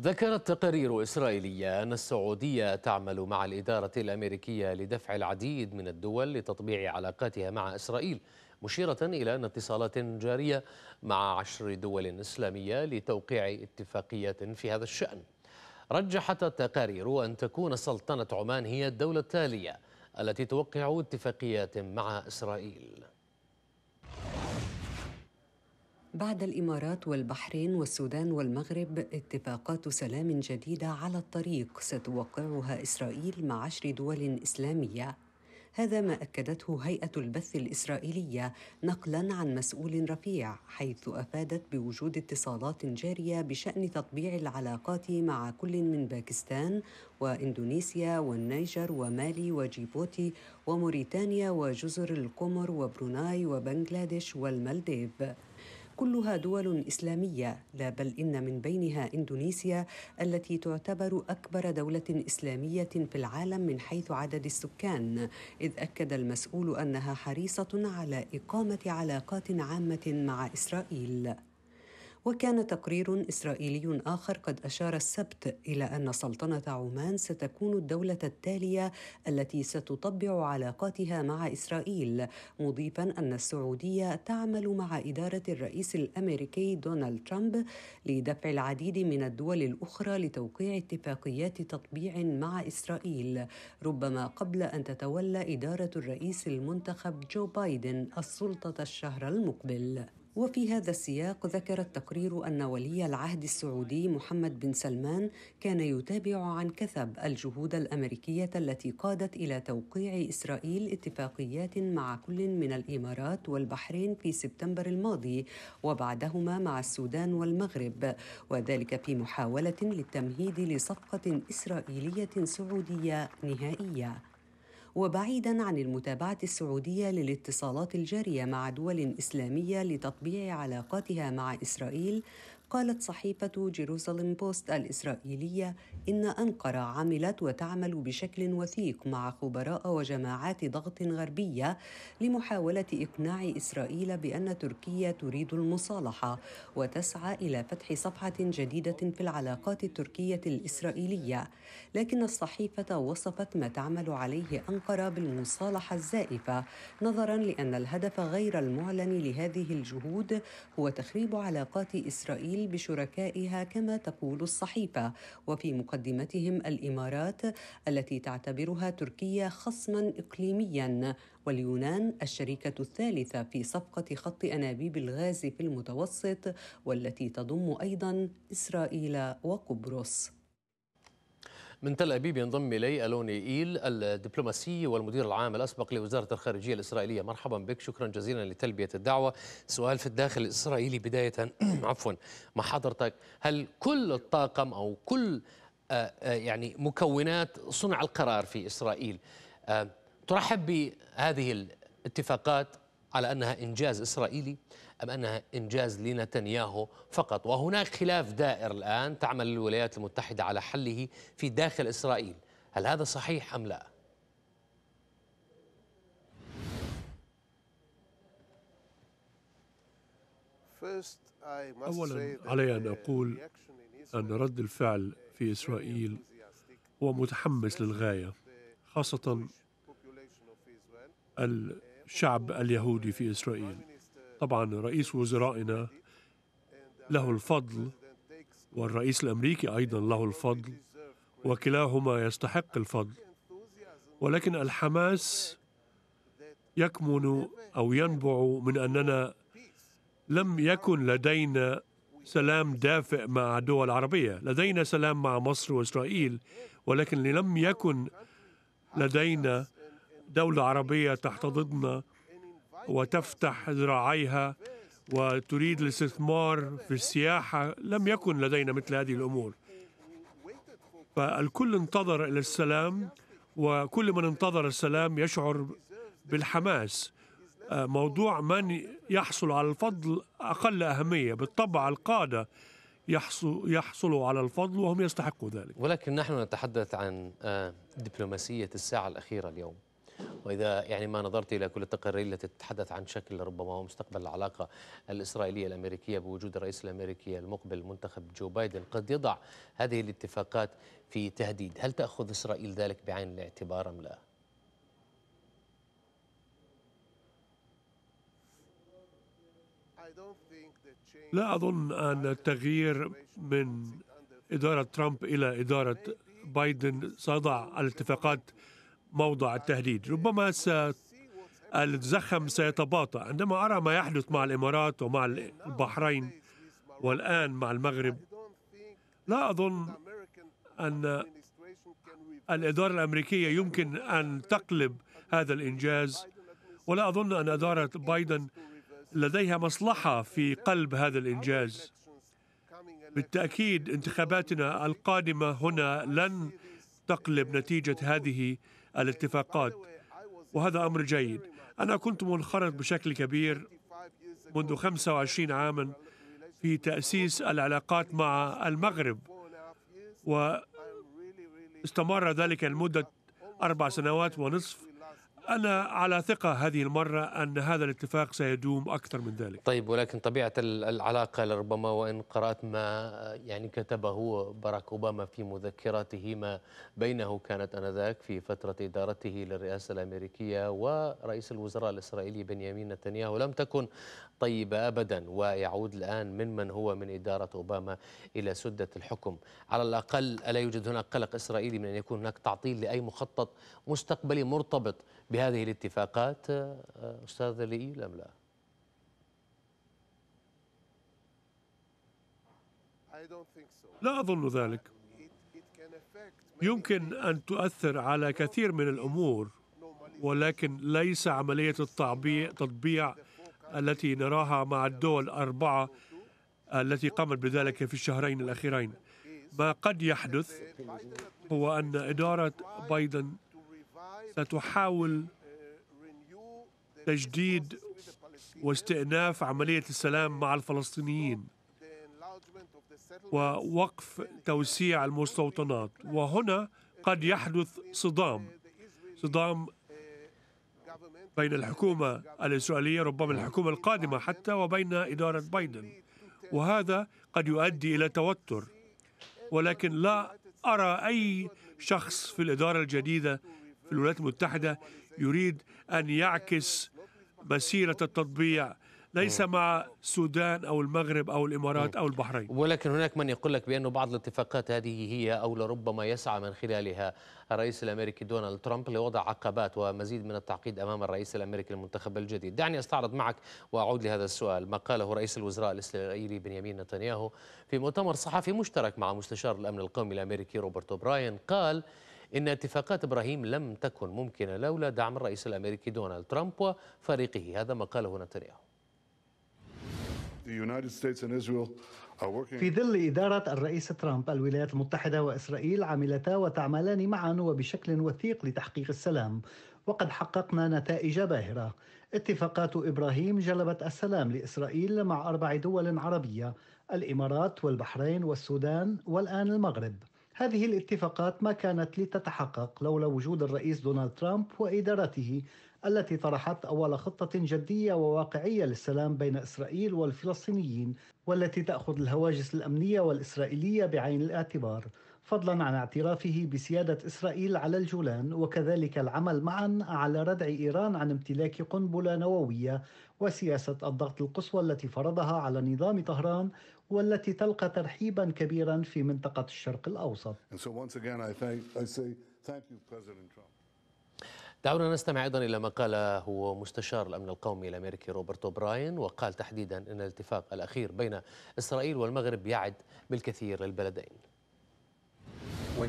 ذكرت تقارير إسرائيلية أن السعودية تعمل مع الإدارة الأمريكية لدفع العديد من الدول لتطبيع علاقاتها مع إسرائيل مشيرة إلى أن اتصالات جارية مع عشر دول إسلامية لتوقيع اتفاقيات في هذا الشأن رجحت التقارير أن تكون سلطنة عمان هي الدولة التالية التي توقع اتفاقيات مع إسرائيل بعد الامارات والبحرين والسودان والمغرب اتفاقات سلام جديده على الطريق ستوقعها اسرائيل مع عشر دول اسلاميه هذا ما اكدته هيئه البث الاسرائيليه نقلا عن مسؤول رفيع حيث افادت بوجود اتصالات جاريه بشان تطبيع العلاقات مع كل من باكستان واندونيسيا والنيجر ومالي وجيبوتي وموريتانيا وجزر القمر وبروناي وبنغلاديش والمالديف كلها دول إسلامية لا بل إن من بينها إندونيسيا التي تعتبر أكبر دولة إسلامية في العالم من حيث عدد السكان إذ أكد المسؤول أنها حريصة على إقامة علاقات عامة مع إسرائيل وكان تقرير إسرائيلي آخر قد أشار السبت إلى أن سلطنة عمان ستكون الدولة التالية التي ستطبع علاقاتها مع إسرائيل مضيفا أن السعودية تعمل مع إدارة الرئيس الأمريكي دونالد ترامب لدفع العديد من الدول الأخرى لتوقيع اتفاقيات تطبيع مع إسرائيل ربما قبل أن تتولى إدارة الرئيس المنتخب جو بايدن السلطة الشهر المقبل وفي هذا السياق ذكر التقرير أن ولي العهد السعودي محمد بن سلمان كان يتابع عن كثب الجهود الأمريكية التي قادت إلى توقيع إسرائيل اتفاقيات مع كل من الإمارات والبحرين في سبتمبر الماضي وبعدهما مع السودان والمغرب وذلك في محاولة للتمهيد لصفقة إسرائيلية سعودية نهائية وبعيدا عن المتابعة السعودية للاتصالات الجارية مع دول إسلامية لتطبيع علاقاتها مع إسرائيل قالت صحيفة جيروسالم بوست الإسرائيلية إن أنقرة عملت وتعمل بشكل وثيق مع خبراء وجماعات ضغط غربية لمحاولة إقناع إسرائيل بأن تركيا تريد المصالحة وتسعى إلى فتح صفحة جديدة في العلاقات التركية الإسرائيلية لكن الصحيفة وصفت ما تعمل عليه أنقرة بالمصالحة الزائفة نظرا لأن الهدف غير المعلن لهذه الجهود هو تخريب علاقات إسرائيل بشركائها كما تقول الصحيفه وفي مقدمتهم الامارات التي تعتبرها تركيا خصما اقليميا واليونان الشريكه الثالثه في صفقه خط انابيب الغاز في المتوسط والتي تضم ايضا اسرائيل وقبرص من تل أبيب ينضم إلي ألوني إيل الدبلوماسي والمدير العام الأسبق لوزارة الخارجية الإسرائيلية مرحبا بك شكرا جزيلا لتلبية الدعوة سؤال في الداخل الإسرائيلي بداية عفوا مع حضرتك هل كل الطاقم أو كل آه، آه، يعني مكونات صنع القرار في إسرائيل آه، ترحب بهذه الاتفاقات على أنها إنجاز إسرائيلي أم أنها إنجاز لنتنياهو فقط وهناك خلاف دائر الآن تعمل الولايات المتحدة على حله في داخل إسرائيل هل هذا صحيح أم لا؟ أولا علي أن أقول أن رد الفعل في إسرائيل هو متحمس للغاية خاصة الشعب اليهودي في إسرائيل طبعا رئيس وزرائنا له الفضل والرئيس الامريكي ايضا له الفضل وكلاهما يستحق الفضل ولكن الحماس يكمن او ينبع من اننا لم يكن لدينا سلام دافئ مع الدول العربيه، لدينا سلام مع مصر واسرائيل ولكن لم يكن لدينا دوله عربيه تحتضننا وتفتح ذراعيها وتريد الاستثمار في السياحة لم يكن لدينا مثل هذه الأمور فالكل انتظر إلى السلام وكل من انتظر السلام يشعر بالحماس آه، موضوع من يحصل على الفضل أقل أهمية بالطبع القادة يحصل يحصلوا على الفضل وهم يستحقوا ذلك ولكن نحن نتحدث عن آه، دبلوماسية الساعة الأخيرة اليوم وإذا يعني ما نظرت إلى كل التقارير التي تتحدث عن شكل ربما ومستقبل العلاقة الإسرائيلية الأمريكية بوجود الرئيس الأمريكي المقبل المنتخب جو بايدن قد يضع هذه الاتفاقات في تهديد هل تأخذ إسرائيل ذلك بعين الاعتبار أم لا؟ لا أظن أن التغيير من إدارة ترامب إلى إدارة بايدن سيضع الاتفاقات موضع التهديد ربما الزخم سيتباطأ عندما أرى ما يحدث مع الإمارات ومع البحرين والآن مع المغرب لا أظن أن الإدارة الأمريكية يمكن أن تقلب هذا الإنجاز ولا أظن أن إدارة بايدن لديها مصلحة في قلب هذا الإنجاز بالتأكيد انتخاباتنا القادمة هنا لن تقلب نتيجة هذه الاتفاقات وهذا أمر جيد أنا كنت منخرط بشكل كبير منذ 25 عاما في تأسيس العلاقات مع المغرب واستمر ذلك لمدة أربع سنوات ونصف أنا على ثقة هذه المرة أن هذا الاتفاق سيدوم أكثر من ذلك طيب ولكن طبيعة العلاقة لربما وإن قرأت ما يعني كتبه باراك أوباما في مذكراته ما بينه كانت أنذاك في فترة إدارته للرئاسة الأمريكية ورئيس الوزراء الإسرائيلي بنيامين نتنياهو لم تكن طيبة أبدا ويعود الآن من من هو من إدارة أوباما إلى سدة الحكم على الأقل ألا يوجد هناك قلق إسرائيلي من أن يكون هناك تعطيل لأي مخطط مستقبلي مرتبط بهذه الاتفاقات آه، آه، أستاذ لئيل أم لا؟ لا أظن ذلك يمكن أن تؤثر على كثير من الأمور ولكن ليس عملية التطبيع التي نراها مع الدول الأربعة التي قامت بذلك في الشهرين الأخيرين ما قد يحدث هو أن إدارة بايدن ستحاول تجديد واستئناف عملية السلام مع الفلسطينيين ووقف توسيع المستوطنات وهنا قد يحدث صدام صدام بين الحكومة الإسرائيلية ربما الحكومة القادمة حتى وبين إدارة بايدن وهذا قد يؤدي إلى توتر ولكن لا أرى أي شخص في الإدارة الجديدة في الولايات المتحدة يريد أن يعكس مسيرة التطبيع ليس نعم. مع السودان او المغرب او الامارات نعم. او البحرين ولكن هناك من يقول لك بان بعض الاتفاقات هذه هي او لربما يسعى من خلالها الرئيس الامريكي دونالد ترامب لوضع عقبات ومزيد من التعقيد امام الرئيس الامريكي المنتخب الجديد دعني استعرض معك واعود لهذا السؤال ما قاله رئيس الوزراء الاسرائيلي بنيامين نتنياهو في مؤتمر صحفي مشترك مع مستشار الامن القومي الامريكي روبرت براين قال إن اتفاقات إبراهيم لم تكن ممكنة لولا دعم الرئيس الأمريكي دونالد ترامب وفريقه هذا ما قاله نتنياهو في ظل إدارة الرئيس ترامب الولايات المتحدة وإسرائيل عملتا وتعملان معا وبشكل وثيق لتحقيق السلام وقد حققنا نتائج باهرة اتفاقات إبراهيم جلبت السلام لإسرائيل مع أربع دول عربية الإمارات والبحرين والسودان والآن المغرب هذه الاتفاقات ما كانت لتتحقق لولا وجود الرئيس دونالد ترامب وادارته التي طرحت اول خطه جديه وواقعيه للسلام بين اسرائيل والفلسطينيين والتي تاخذ الهواجس الامنيه والاسرائيليه بعين الاعتبار فضلا عن اعترافه بسيادة إسرائيل على الجولان وكذلك العمل معا على ردع إيران عن امتلاك قنبلة نووية وسياسة الضغط القصوى التي فرضها على نظام طهران والتي تلقى ترحيبا كبيرا في منطقة الشرق الأوسط. دعونا نستمع ايضا الى ما قاله مستشار الامن القومي الامريكي روبرت براين وقال تحديدا ان الاتفاق الاخير بين اسرائيل والمغرب يعد بالكثير للبلدين. Uh,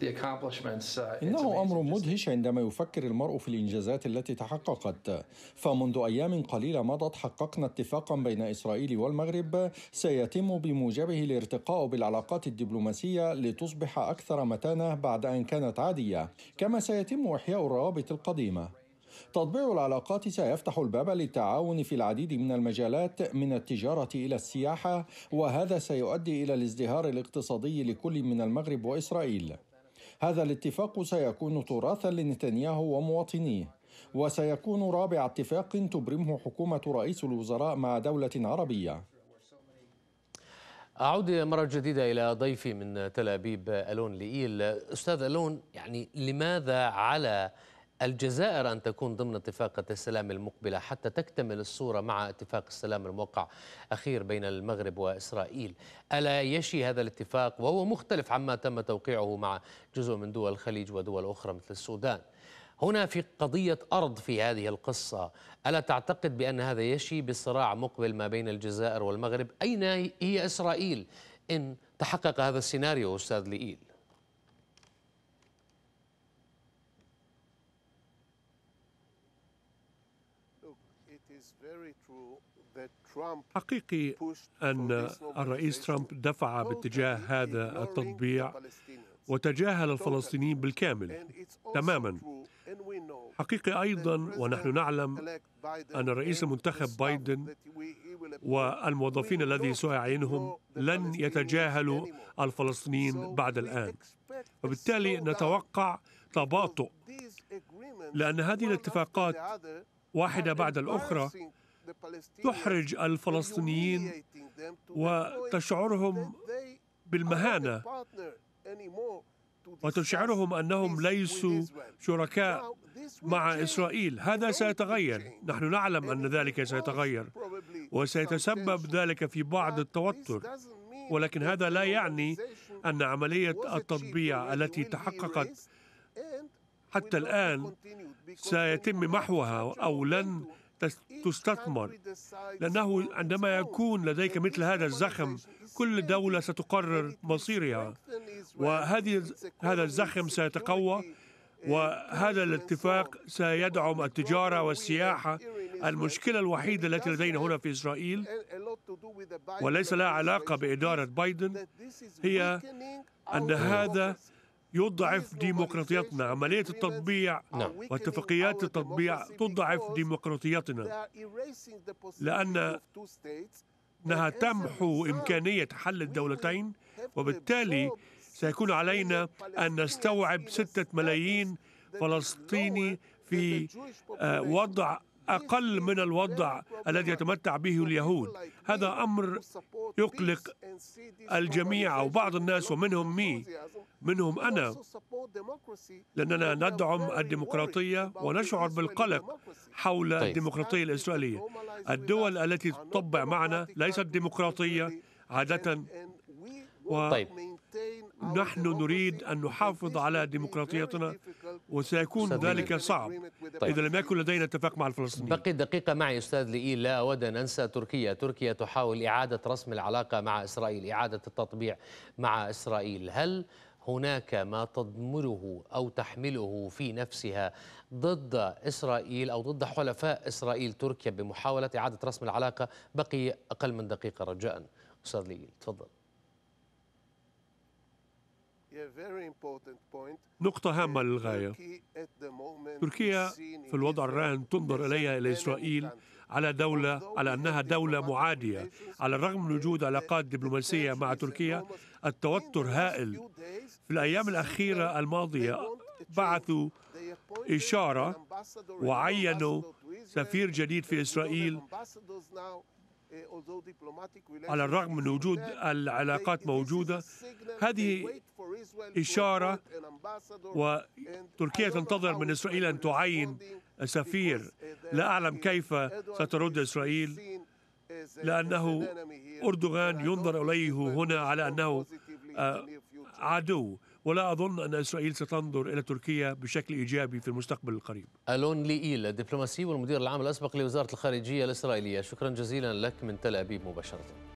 uh, إنه أمر مدهش عندما يفكر المرء في الإنجازات التي تحققت فمنذ أيام قليلة مضت حققنا اتفاقا بين إسرائيل والمغرب سيتم بموجبه الارتقاء بالعلاقات الدبلوماسية لتصبح أكثر متانة بعد أن كانت عادية كما سيتم إحياء الروابط القديمة تطبيع العلاقات سيفتح الباب للتعاون في العديد من المجالات من التجارة إلى السياحة وهذا سيؤدي إلى الازدهار الاقتصادي لكل من المغرب وإسرائيل هذا الاتفاق سيكون تراثا لنتنياهو ومواطنيه وسيكون رابع اتفاق تبرمه حكومة رئيس الوزراء مع دولة عربية أعود مرة جديدة إلى ضيفي من تل أبيب ألون لئيل أستاذ ألون يعني لماذا على الجزائر أن تكون ضمن اتفاقة السلام المقبلة حتى تكتمل الصورة مع اتفاق السلام الموقع أخير بين المغرب وإسرائيل ألا يشي هذا الاتفاق وهو مختلف عما تم توقيعه مع جزء من دول الخليج ودول أخرى مثل السودان هنا في قضية أرض في هذه القصة ألا تعتقد بأن هذا يشي بصراع مقبل ما بين الجزائر والمغرب أين هي إسرائيل إن تحقق هذا السيناريو أستاذ لئيل حقيقي أن الرئيس ترامب دفع باتجاه هذا التطبيع وتجاهل الفلسطينيين بالكامل تماما حقيقي أيضا ونحن نعلم أن الرئيس المنتخب بايدن والموظفين الذي سيعينهم لن يتجاهلوا الفلسطينيين بعد الآن وبالتالي نتوقع تباطؤ لأن هذه الاتفاقات واحدة بعد الأخرى تحرج الفلسطينيين وتشعرهم بالمهانة وتشعرهم أنهم ليسوا شركاء مع إسرائيل هذا سيتغير نحن نعلم أن ذلك سيتغير وسيتسبب ذلك في بعض التوتر ولكن هذا لا يعني أن عملية التطبيع التي تحققت حتى الآن سيتم محوها أو لن تستثمر لأنه عندما يكون لديك مثل هذا الزخم كل دولة ستقرر مصيرها وهذه هذا الزخم سيتقوى وهذا الاتفاق سيدعم التجارة والسياحة المشكلة الوحيدة التي لدينا هنا في إسرائيل وليس لها علاقة بإدارة بايدن هي أن هذا يضعف ديمقراطيتنا عملية التطبيع نعم. واتفاقيات التطبيع تضعف ديمقراطيتنا لأنها تمحو إمكانية حل الدولتين وبالتالي سيكون علينا أن نستوعب ستة ملايين فلسطيني في آه، وضع أقل من الوضع الذي يتمتع به اليهود هذا أمر يقلق الجميع أو بعض الناس ومنهم مي منهم أنا لأننا ندعم الديمقراطية ونشعر بالقلق حول طيب. الديمقراطية الإسرائيلية الدول التي تطبع معنا ليست ديمقراطية عادة و... طيب نحن نريد أن نحافظ على ديمقراطيتنا وسيكون ذلك صعب طيب. إذا لم يكن لدينا اتفاق مع الفلسطينيين بقي دقيقة معي أستاذ لئي لا أود أن أنسى تركيا تركيا تحاول إعادة رسم العلاقة مع إسرائيل إعادة التطبيع مع إسرائيل هل هناك ما تضمره أو تحمله في نفسها ضد إسرائيل أو ضد حلفاء إسرائيل تركيا بمحاولة إعادة رسم العلاقة بقي أقل من دقيقة رجاء أستاذ ليل تفضل نقطة هامة للغاية تركيا في الوضع الراهن تنظر إليها إلى إسرائيل على دولة على أنها دولة معادية على الرغم من وجود علاقات دبلوماسية مع تركيا التوتر هائل في الأيام الأخيرة الماضية بعثوا إشارة وعينوا سفير جديد في إسرائيل على الرغم من وجود العلاقات موجودة هذه إشارة وتركيا تنتظر من إسرائيل أن تعين سفير لا أعلم كيف سترد إسرائيل لأنه أردوغان ينظر إليه هنا على أنه آه، عدو ولا أظن أن إسرائيل ستنظر إلى تركيا بشكل إيجابي في المستقبل القريب ألون لئيل الدبلوماسي والمدير العام الأسبق لوزارة الخارجية الإسرائيلية شكرا جزيلا لك من تل أبيب مباشرة